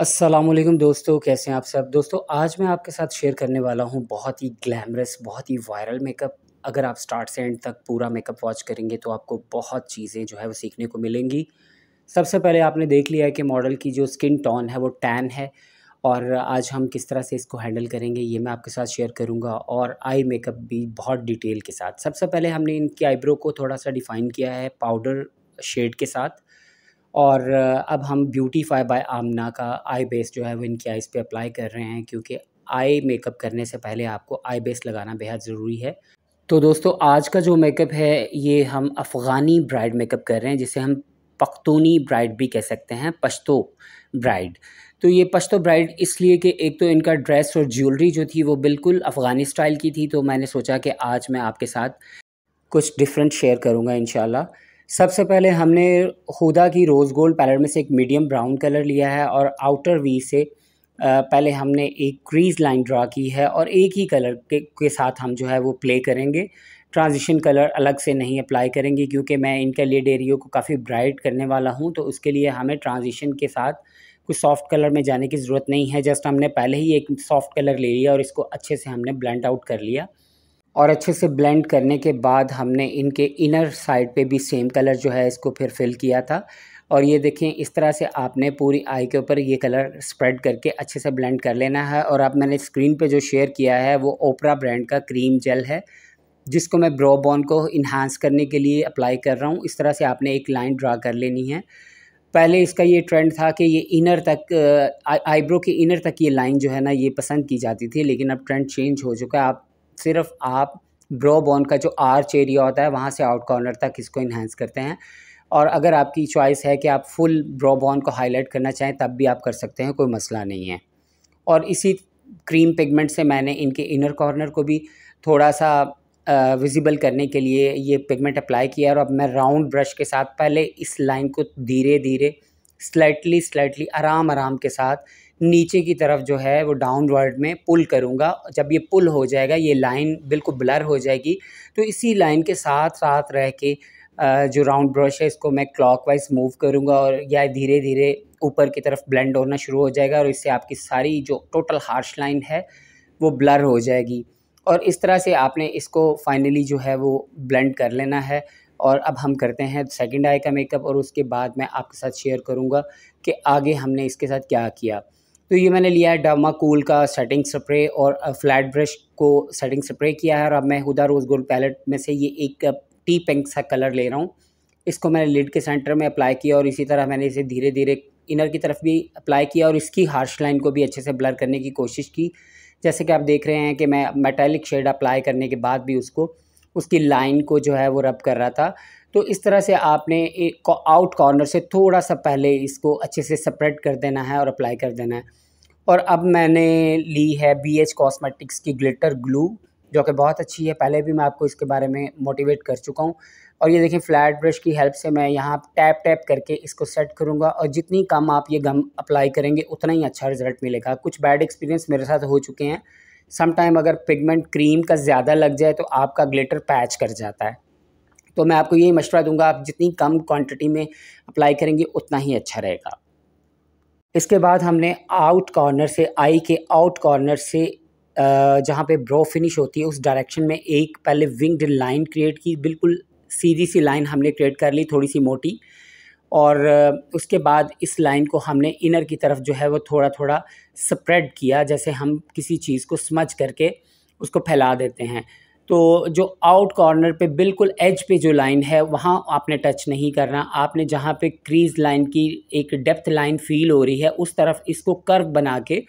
असलम दोस्तों कैसे हैं आप सब दोस्तों आज मैं आपके साथ शेयर करने वाला हूँ बहुत ही ग्लैमरस बहुत ही वायरल मेकअप अगर आप स्टार्ट से एंड तक पूरा मेकअप वॉच करेंगे तो आपको बहुत चीज़ें जो है वो सीखने को मिलेंगी सबसे पहले आपने देख लिया है कि मॉडल की जो स्किन टोन है वो टैन है और आज हम किस तरह से इसको हैंडल करेंगे ये मैं आपके साथ शेयर करूँगा और आई मेकअप भी बहुत डिटेल के साथ सबसे पहले हमने इनकी आईब्रो को थोड़ा सा डिफ़ाइन किया है पाउडर शेड के साथ और अब हम ब्यूटीफाई बाय आमना का आई बेस जो है वो इनकी आईज़ पे अप्लाई कर रहे हैं क्योंकि आई मेकअप करने से पहले आपको आई बेस लगाना बेहद ज़रूरी है तो दोस्तों आज का जो मेकअप है ये हम अफ़गानी ब्राइड मेकअप कर रहे हैं जिसे हम पख्तूनी ब्राइड भी कह सकते हैं पश्तो ब्राइड तो ये पश्तो ब्राइड इसलिए कि एक तो इनका ड्रेस और ज्वेलरी जो थी वो बिल्कुल अफ़गानी स्टाइल की थी तो मैंने सोचा कि आज मैं आपके साथ कुछ डिफरेंट शेयर करूँगा इन सबसे पहले हमने खुदा की रोज़ गोल्ड पैलेट में से एक मीडियम ब्राउन कलर लिया है और आउटर वी से पहले हमने एक क्रीज लाइन ड्रा की है और एक ही कलर के, के साथ हम जो है वो प्ले करेंगे ट्रांजिशन कलर अलग से नहीं अप्लाई करेंगे क्योंकि मैं इनके लिए डेरियो को काफ़ी ब्राइट करने वाला हूँ तो उसके लिए हमें ट्रांजिशन के साथ कुछ सॉफ्ट कलर में जाने की ज़रूरत नहीं है जस्ट हमने पहले ही एक सॉफ्ट कलर ले लिया और इसको अच्छे से हमने ब्लेंड आउट कर लिया और अच्छे से ब्लेंड करने के बाद हमने इनके इनर साइड पे भी सेम कलर जो है इसको फिर फिल किया था और ये देखें इस तरह से आपने पूरी आई के ऊपर ये कलर स्प्रेड करके अच्छे से ब्लेंड कर लेना है और आप मैंने स्क्रीन पे जो शेयर किया है वो ओपरा ब्रांड का क्रीम जेल है जिसको मैं ब्रो बॉन को इन्हांस करने के लिए अप्लाई कर रहा हूँ इस तरह से आपने एक लाइन ड्रा कर लेनी है पहले इसका ये ट्रेंड था कि ये इनर तक आईब्रो के इनर तक ये लाइन जो है ना ये पसंद की जाती थी लेकिन अब ट्रेंड चेंज हो चुका है आप सिर्फ आप ब्रो बोन का जो आर्च एरिया होता है वहाँ से आउट कॉर्नर तक इसको इन्हेंस करते हैं और अगर आपकी चॉइस है कि आप फुल ब्रो बोन को हाईलाइट करना चाहें तब भी आप कर सकते हैं कोई मसला नहीं है और इसी क्रीम पिगमेंट से मैंने इनके इनर कॉर्नर को भी थोड़ा सा विजिबल करने के लिए ये पिगमेंट अप्लाई किया और अब मैं राउंड ब्रश के साथ पहले इस लाइन को धीरे धीरे स्लाइटली स्लाइटली आराम आराम के साथ नीचे की तरफ जो है वो डाउनवर्ड में पुल करूँगा जब ये पुल हो जाएगा ये लाइन बिल्कुल ब्लर हो जाएगी तो इसी लाइन के साथ साथ रह के जो राउंड ब्रश है इसको मैं क्लॉकवाइज मूव करूँगा और या धीरे धीरे ऊपर की तरफ ब्लेंड होना शुरू हो जाएगा और इससे आपकी सारी जो टोटल हार्श लाइन है वो ब्लर हो जाएगी और इस तरह से आपने इसको फाइनली जो है वो ब्लेंड कर लेना है और अब हम करते हैं सेकंड आई का मेकअप और उसके बाद मैं आपके साथ शेयर करूँगा कि आगे हमने इसके साथ क्या किया तो ये मैंने लिया है डामा कूल का सेटिंग स्प्रे और फ्लैट ब्रश को सेटिंग स्प्रे किया है और अब मैं हुदा रोज़ गोल्ड पैलेट में से ये एक टी पिंक सा कलर ले रहा हूँ इसको मैंने लिड के सेंटर में अप्लाई किया और इसी तरह मैंने इसे धीरे धीरे इनर की तरफ भी अप्लाई किया और इसकी हार्श लाइन को भी अच्छे से ब्लर करने की कोशिश की जैसे कि आप देख रहे हैं कि मैं मेटेलिक शेड अप्लाई करने के बाद भी उसको उसकी लाइन को जो है वो रब कर रहा था तो इस तरह से आपने एक आउट कॉर्नर से थोड़ा सा पहले इसको अच्छे से सेपरेट कर देना है और अप्लाई कर देना है और अब मैंने ली है बी एच कॉस्मेटिक्स की ग्लिटर ग्लू जो कि बहुत अच्छी है पहले भी मैं आपको इसके बारे में मोटिवेट कर चुका हूँ और ये देखें फ्लैट ब्रश की हेल्प से मैं यहाँ टैप टैप करके इसको सेट करूँगा और जितनी कम आप ये गम अप्लाई करेंगे उतना ही अच्छा रिजल्ट मिलेगा कुछ बैड एक्सपीरियंस मेरे साथ हो चुके हैं समटाइम अगर पिगमेंट क्रीम का ज़्यादा लग जाए तो आपका ग्लिटर पैच कर जाता है तो मैं आपको यही मशवरा दूंगा आप जितनी कम क्वांटिटी में अप्लाई करेंगे उतना ही अच्छा रहेगा इसके बाद हमने आउट कॉर्नर से आई के आउट कॉर्नर से जहाँ पे ब्रो फिनिश होती है उस डायरेक्शन में एक पहले विंग्ड लाइन क्रिएट की बिल्कुल सीधी सी लाइन हमने क्रिएट कर ली थोड़ी सी मोटी और उसके बाद इस लाइन को हमने इनर की तरफ जो है वो थोड़ा थोड़ा स्प्रेड किया जैसे हम किसी चीज़ को समझ करके उसको फैला देते हैं तो जो आउट कॉर्नर पे बिल्कुल एज पे जो लाइन है वहाँ आपने टच नहीं करना आपने जहाँ पे क्रीज लाइन की एक डेप्थ लाइन फील हो रही है उस तरफ इसको कर्व बना के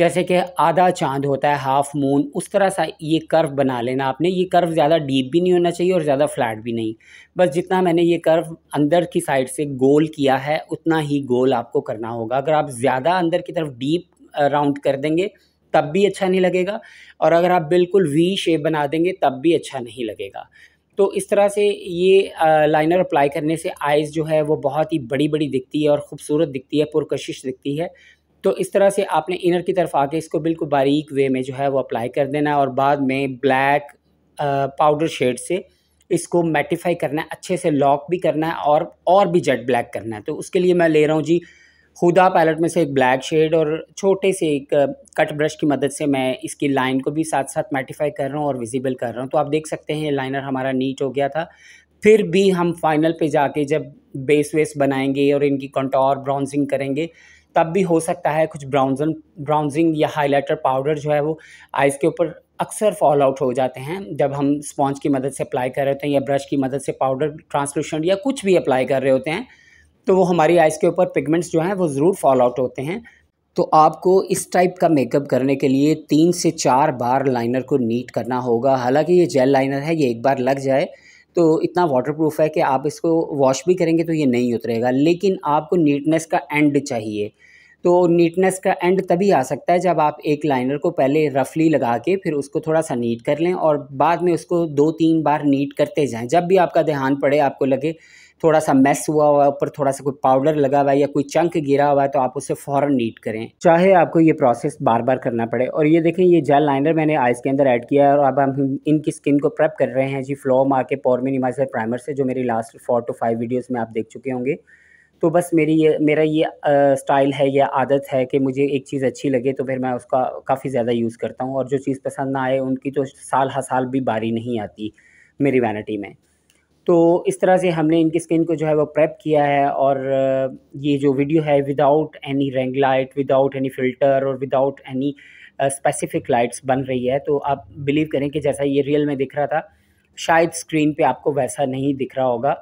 जैसे कि आधा चांद होता है हाफ मून उस तरह सा ये कर्व बना लेना आपने ये कर्व ज़्यादा डीप भी नहीं होना चाहिए और ज़्यादा फ्लैट भी नहीं बस जितना मैंने ये कर्व अंदर की साइड से गोल किया है उतना ही गोल आपको करना होगा अगर आप ज़्यादा अंदर की तरफ डीप राउंड कर देंगे तब भी अच्छा नहीं लगेगा और अगर आप बिल्कुल वी शेप बना देंगे तब भी अच्छा नहीं लगेगा तो इस तरह से ये लाइनर अप्लाई करने से आइज़ जो है वो बहुत ही बड़ी बड़ी दिखती है और ख़ूबसूरत दिखती है पुरकशिश दिखती है तो इस तरह से आपने इनर की तरफ आके इसको बिल्कुल बारीक वे में जो है वो अप्लाई कर देना और बाद में ब्लैक पाउडर शेड से इसको मैटिफाई करना है अच्छे से लॉक भी करना है और और भी जेट ब्लैक करना है तो उसके लिए मैं ले रहा हूँ जी हुदा पैलेट में से एक ब्लैक शेड और छोटे से एक कट ब्रश की मदद से मैं इसकी लाइन को भी साथ साथ मैटिफाई कर रहा हूँ और विजिबल कर रहा हूँ तो आप देख सकते हैं लाइनर हमारा नीट हो गया था फिर भी हम फाइनल पे जाके जब बेस वेस बनाएंगे और इनकी कंटोर ब्राउन्जिंग करेंगे तब भी हो सकता है कुछ ब्राउनजन ब्राउन्जिंग या हाइलाइटर पाउडर जो है वो आइज़ के ऊपर अक्सर फॉल आउट हो जाते हैं जब हम स्पॉन्ज की मदद से अप्लाई कर रहे होते हैं या ब्रश की मदद से पाउडर ट्रांसलूशन या कुछ भी अप्लाई कर रहे होते हैं तो वो हमारी आइज़ के ऊपर पिगमेंट्स जो हैं वो ज़रूर फॉल आउट होते हैं तो आपको इस टाइप का मेकअप करने के लिए तीन से चार बार लाइनर को नीट करना होगा हालांकि ये जेल लाइनर है ये एक बार लग जाए तो इतना वाटरप्रूफ है कि आप इसको वॉश भी करेंगे तो ये नहीं उतरेगा लेकिन आपको नीटनेस का एंड चाहिए तो नीटनेस का एंड तभी आ सकता है जब आप एक लाइनर को पहले रफली लगा के फिर उसको थोड़ा सा नीट कर लें और बाद में उसको दो तीन बार नीट करते जाएँ जब भी आपका ध्यान पड़े आपको लगे थोड़ा सा मैस हुआ हुआ है ऊपर थोड़ा सा कोई पाउडर लगा हुआ है या कोई चंक गिरा हुआ है तो आप उसे फौरन नीट करें चाहे आपको ये प्रोसेस बार बार करना पड़े और ये देखें ये जेल लाइनर मैंने आइज़ के अंदर ऐड किया है और अब हम इनकी स्किन को प्रेप कर रहे हैं जी फ्लो मार के पॉर मिनिमाइजर प्राइमर से जो मेरी last four two five videos में आप देख चुके होंगे तो बस मेरी ये मेरा ये स्टाइल है या आदत है कि मुझे एक चीज़ अच्छी लगे तो फिर मैं उसका काफ़ी ज़्यादा यूज़ करता हूँ और जो चीज़ पसंद ना आए उनकी तो साल हर साल भी बारी नहीं आती मेरी वैनिटी में तो इस तरह से हमने इनकी स्किन को जो है वो प्रेप किया है और ये जो वीडियो है without any ring light without any filter और विदाउट एनी स्पेसिफिक लाइट्स बन रही है तो आप बिलीव करें कि जैसा ये रियल में दिख रहा था शायद स्क्रीन पे आपको वैसा नहीं दिख रहा होगा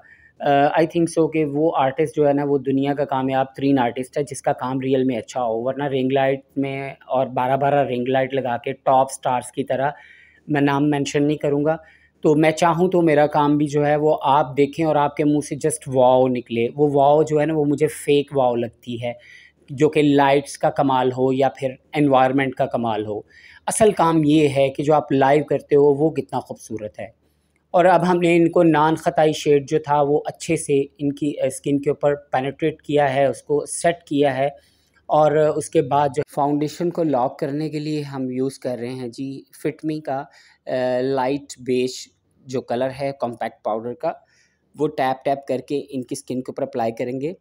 आई थिंक सो कि वो आर्टिस्ट जो है ना वो दुनिया का कामयाब तीन आर्टिस्ट है जिसका काम रियल में अच्छा हो वरना रिंग लाइट में और बारह बारह रिंग लाइट लगा के टॉप स्टार्स की तरह मैं नाम मेंशन नहीं करूँगा तो मैं चाहूँ तो मेरा काम भी जो है वो आप देखें और आपके मुंह से जस्ट वाओ निकले वो वाओ जो है ना वो मुझे फेक वाओ लगती है जो कि लाइट्स का कमाल हो या फिर एनवायरनमेंट का कमाल हो असल काम ये है कि जो आप लाइव करते हो वो कितना खूबसूरत है और अब हमने इनको नान ख़ताई शेड जो था वो अच्छे से इनकी स्किन के ऊपर पेनेट्रेट किया है उसको सेट किया है और उसके बाद जो फाउंडेशन को लॉक करने के लिए हम यूज़ कर रहे हैं जी फिटमी का लाइट बेज जो कलर है कॉम्पैक्ट पाउडर का वो टैप टैप करके इनकी स्किन के ऊपर अप्लाई करेंगे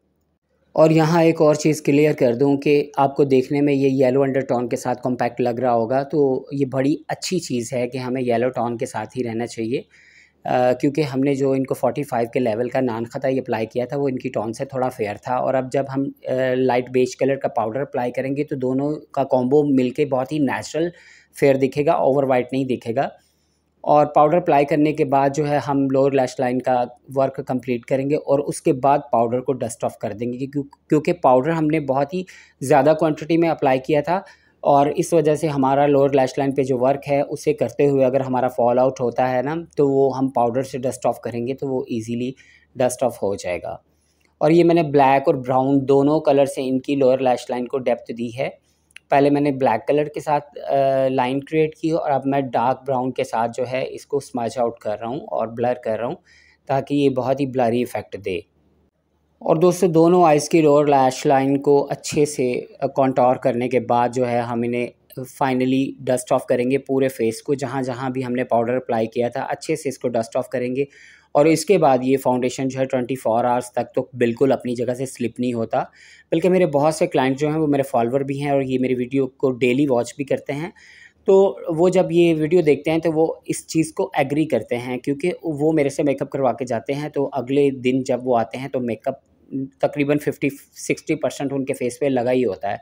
और यहाँ एक और चीज़ क्लियर कर दूँ कि आपको देखने में ये येलो अंडरटोन के साथ कॉम्पैक्ट लग रहा होगा तो ये बड़ी अच्छी चीज़ है कि हमें येलो टोन के साथ ही रहना चाहिए क्योंकि हमने जो इनको 45 के लेवल का नान खताई अप्लाई किया था वो इनकी टोन से थोड़ा फेयर था और अब जब हम लाइट बेज कलर का पाउडर अप्लाई करेंगे तो दोनों का कॉम्बो मिलके बहुत ही नेचुरल फेयर दिखेगा ओवर वाइट नहीं दिखेगा और पाउडर अप्लाई करने के बाद जो है हम लोअर लैश लाइन का वर्क कंप्लीट करेंगे और उसके बाद पाउडर को डस्ट ऑफ कर देंगे क्योंकि पाउडर हमने बहुत ही ज़्यादा क्वांटिटी में अप्लाई किया था और इस वजह से हमारा लोअर लैश लाइन पे जो वर्क है उसे करते हुए अगर हमारा फॉल आउट होता है ना तो वो हम पाउडर से डस्ट ऑफ करेंगे तो वो इजीली डस्ट ऑफ हो जाएगा और ये मैंने ब्लैक और ब्राउन दोनों कलर से इनकी लोअर लैश लाइन को डेप्थ दी है पहले मैंने ब्लैक कलर के साथ लाइन क्रिएट की और अब मैं डार्क ब्राउन के साथ जो है इसको स्मच आउट कर रहा हूँ और ब्लर कर रहा हूँ ताकि ये बहुत ही ब्लरी इफ़ेक्ट दे और दोस्तों दोनों आइस की और लैश लाइन को अच्छे से कॉन्टोर करने के बाद जो है हम इन्हें फाइनली डस्ट ऑफ़ करेंगे पूरे फेस को जहाँ जहाँ भी हमने पाउडर अप्लाई किया था अच्छे से इसको डस्ट ऑफ़ करेंगे और इसके बाद ये फाउंडेशन जो है ट्वेंटी फोर आवर्स तक तो बिल्कुल अपनी जगह से स्लिप नहीं होता बल्कि मेरे बहुत से क्लाइंट जो हैं वो मेरे फॉलोअर भी हैं और ये मेरी वीडियो को डेली वॉच भी करते हैं तो वो जब ये वीडियो देखते हैं तो वो इस चीज़ को एग्री करते हैं क्योंकि वो मेरे से मेकअप करवा के जाते हैं तो अगले दिन जब वो आते हैं तो मेकअप तकरीबन फिफ्टी सिक्सटी परसेंट उनके फेस पे लगा ही होता है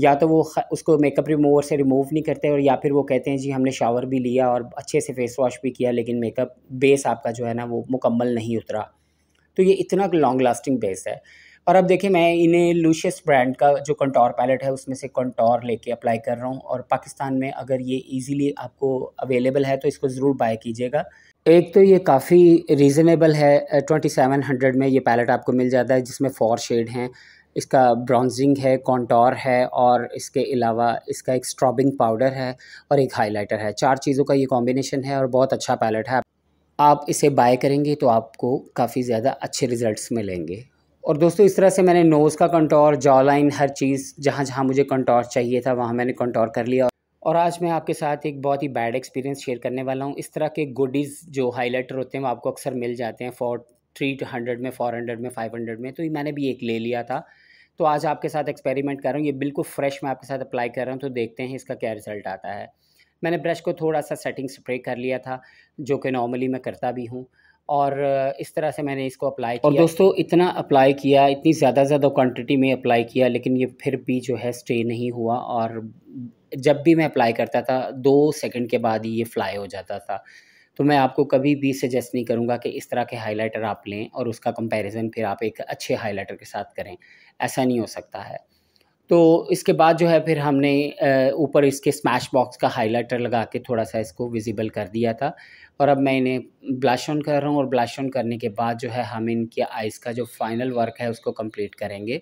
या तो वो उसको मेकअप रिमूवर से रिमूव नहीं करते और या फिर वो कहते हैं जी हमने शावर भी लिया और अच्छे से फेस वॉश भी किया लेकिन मेकअप बेस आपका जो है ना वो मुकम्मल नहीं उतरा तो ये इतना लॉन्ग लास्टिंग बेस है और अब देखिए मैं इन्हें लूशियस ब्रांड का जो कंटोर पैलेट है उसमें से कंटोर लेके अप्लाई कर रहा हूँ और पाकिस्तान में अगर ये इजीली आपको अवेलेबल है तो इसको ज़रूर बाय कीजिएगा एक तो ये काफ़ी रीज़नेबल है ट्वेंटी सेवन हंड्रेड में ये पैलेट आपको मिल जाता है जिसमें फोर शेड हैं इसका ब्राउनजिंग है कॉन्टोर है और इसके अलावा इसका एक स्ट्रॉबिंग पाउडर है और एक हाइलाइटर है चार चीज़ों का ये कॉम्बिनेशन है और बहुत अच्छा पैलेट है आप इसे बाय करेंगे तो आपको काफ़ी ज़्यादा अच्छे रिज़ल्ट मिलेंगे और दोस्तों इस तरह से मैंने नोज़ का कंटोर जॉ लाइन हर चीज़ जहाँ जहाँ मुझे कंटोर चाहिए था वहाँ मैंने कंटोर कर लिया और आज मैं आपके साथ एक बहुत ही बैड एक्सपीरियंस शेयर करने वाला हूँ इस तरह के गुडीज़ जो हाईलाइटर होते हैं वो आपको अक्सर मिल जाते हैं फॉर थ्री हंड्रेड में फोर हंड्रेड में फाइव हंड्रेड में तो ये मैंने भी एक ले लिया था तो आज आपके साथ एक्सपेरिमेंट कर रहा हूँ ये बिल्कुल फ्रेश मैं आपके साथ अप्लाई कर रहा हूँ तो देखते हैं इसका क्या रिज़ल्ट आता है मैंने ब्रश को थोड़ा सा सेटिंग स्प्रे कर लिया था जो कि नॉर्मली मैं करता भी हूँ और इस तरह से मैंने इसको अप्लाई किया और दोस्तों इतना अप्लाई किया इतनी ज़्यादा ज़्यादा क्वांटिटी में अप्लाई किया लेकिन ये फिर भी जो है स्टे नहीं हुआ और जब भी मैं अप्लाई करता था दो सेकंड के बाद ही ये फ्लाई हो जाता था तो मैं आपको कभी भी सजेस्ट नहीं करूँगा कि इस तरह के हाईलाइटर आप लें और उसका कंपेरिज़न फिर आप एक अच्छे हाईलाइटर के साथ करें ऐसा नहीं हो सकता है तो इसके बाद जो है फिर हमने ऊपर इसके स्मैश बॉक्स का हाइलाइटर लगा के थोड़ा सा इसको विजिबल कर दिया था और अब मैं इन्हें ब्लश ऑन कर रहा हूँ और ब्लश ऑन करने के बाद जो है हम इनके आइज़ का जो फाइनल वर्क है उसको कंप्लीट करेंगे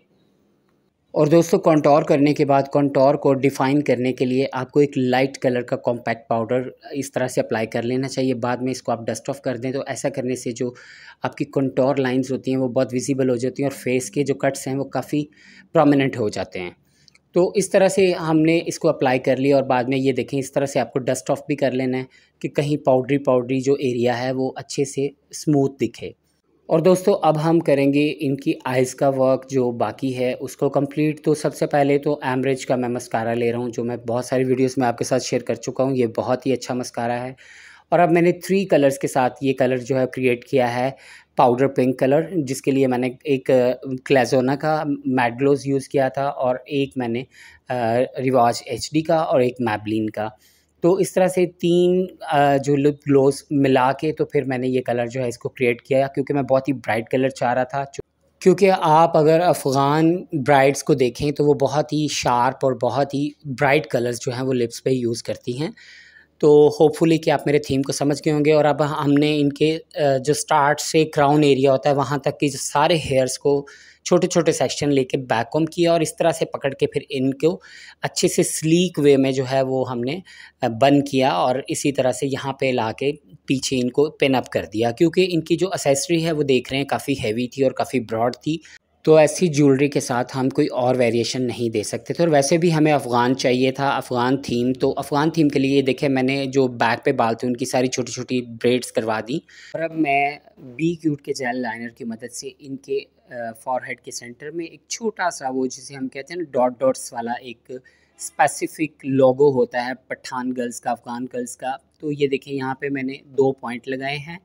और दोस्तों कॉन्टोर करने के बाद कॉन्टोर को डिफ़ाइन करने के लिए आपको एक लाइट कलर का कॉम्पैक्ट पाउडर इस तरह से अप्लाई कर लेना चाहिए बाद में इसको आप डस्ट ऑफ कर दें तो ऐसा करने से जो आपकी कॉन्टोर लाइंस होती हैं वो बहुत विजिबल हो जाती हैं और फेस के जो कट्स हैं वो काफ़ी प्रोमिनेंट हो जाते हैं तो इस तरह से हमने इसको अप्लाई कर लिया और बाद में ये देखें इस तरह से आपको डस्ट ऑफ भी कर लेना है कि कहीं पाउडरी पाउडरी जो एरिया है वो अच्छे से स्मूथ दिखे और दोस्तों अब हम करेंगे इनकी आइज़ का वर्क जो बाकी है उसको कंप्लीट तो सबसे पहले तो एमरेज का मैं मस्कारा ले रहा हूँ जो मैं बहुत सारी वीडियोस में आपके साथ शेयर कर चुका हूँ ये बहुत ही अच्छा मस्कारा है और अब मैंने थ्री कलर्स के साथ ये कलर जो है क्रिएट किया है पाउडर पिंक कलर जिसके लिए मैंने एक क्लेजोना का मैडलोज यूज़ किया था और एक मैंने रिवाज एच का और एक मैबलिन का तो इस तरह से तीन जो लिप ग्लोस मिला के तो फिर मैंने ये कलर जो है इसको क्रिएट किया क्योंकि मैं बहुत ही ब्राइट कलर चाह रहा था क्योंकि आप अगर अफ़गान ब्राइड्स को देखें तो वो बहुत ही शार्प और बहुत ही ब्राइट कलर्स जो हैं वो लिप्स पे यूज़ करती हैं तो होपफुली कि आप मेरे थीम को समझ गए होंगे और अब हमने इनके जो स्टार्ट से क्राउन एरिया होता है वहाँ तक के सारे हेयर्स को छोटे छोटे सेक्शन लेके कॉम किया और इस तरह से पकड़ के फिर इनको अच्छे से स्लीक वे में जो है वो हमने बन किया और इसी तरह से यहाँ पे ला के पीछे इनको पिन अप कर दिया क्योंकि इनकी जो असेसरी है वो देख रहे हैं काफ़ी हैवी थी और काफ़ी ब्रॉड थी तो ऐसी ज्वेलरी के साथ हम कोई और वेरिएशन नहीं दे सकते थे और वैसे भी हमें अफ़गान चाहिए था अफ़गान थीम तो अफ़गान थीम के लिए देखे मैंने जो बैक पे बाल थे उनकी सारी छोटी छोटी ब्रेड्स करवा दी और अब मैं बी क्यूट के जेल लाइनर की मदद से इनके फॉरहेड के सेंटर में एक छोटा सा वो जिसे हम कहते हैं ना डॉट डॉट्स वाला एक स्पेसिफिक लोगो होता है पठान गर्ल्स का अफ़गान गर्ल्स का तो ये देखें यहाँ पर मैंने दो पॉइंट लगाए हैं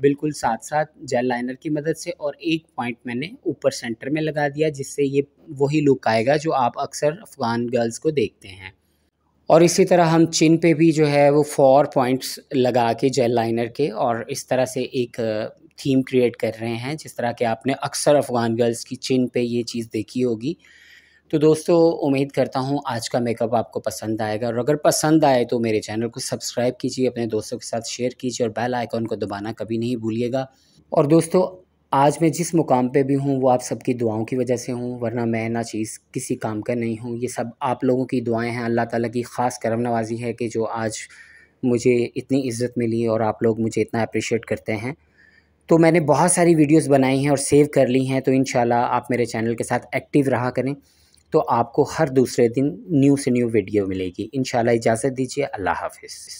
बिल्कुल साथ साथ जेल लाइनर की मदद से और एक पॉइंट मैंने ऊपर सेंटर में लगा दिया जिससे ये वही लुक आएगा जो आप अक्सर अफ़गान गर्ल्स को देखते हैं और इसी तरह हम चिन पे भी जो है वो फोर पॉइंट्स लगा के जेल लाइनर के और इस तरह से एक थीम क्रिएट कर रहे हैं जिस तरह के आपने अक्सर अफ़गान गर्ल्स की चिन पे ये चीज़ देखी होगी तो दोस्तों उम्मीद करता हूँ आज का मेकअप आपको पसंद आएगा और अगर पसंद आए तो मेरे चैनल को सब्सक्राइब कीजिए अपने दोस्तों के साथ शेयर कीजिए और बेल आइकॉन को दबाना कभी नहीं भूलिएगा और दोस्तों आज मैं जिस मुकाम पे भी हूँ वो आप सबकी दुआओं की वजह से हूँ वरना मैं ना चीज़ किसी काम का नहीं हूँ ये सब आप लोगों की दुआएँ हैं अल्लाह ताली की ख़ास करम नवाजी है कि जो आज मुझे इतनी इज़्ज़त मिली और आप लोग मुझे इतना अप्रिशिएट करते हैं तो मैंने बहुत सारी वीडियोस बनाई हैं और सेव कर ली हैं तो इन आप मेरे चैनल के साथ एक्टिव रहा करें तो आपको हर दूसरे दिन न्यू से न्यू वीडियो मिलेगी इन इजाज़त दीजिए अल्लाह हाफिज़